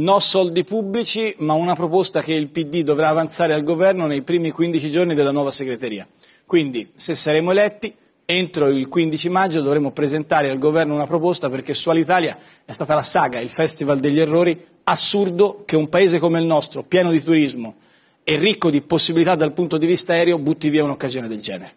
No soldi pubblici, ma una proposta che il PD dovrà avanzare al governo nei primi 15 giorni della nuova segreteria. Quindi, se saremo eletti, entro il 15 maggio dovremo presentare al governo una proposta perché su Alitalia è stata la saga, il festival degli errori, assurdo che un paese come il nostro, pieno di turismo e ricco di possibilità dal punto di vista aereo, butti via un'occasione del genere.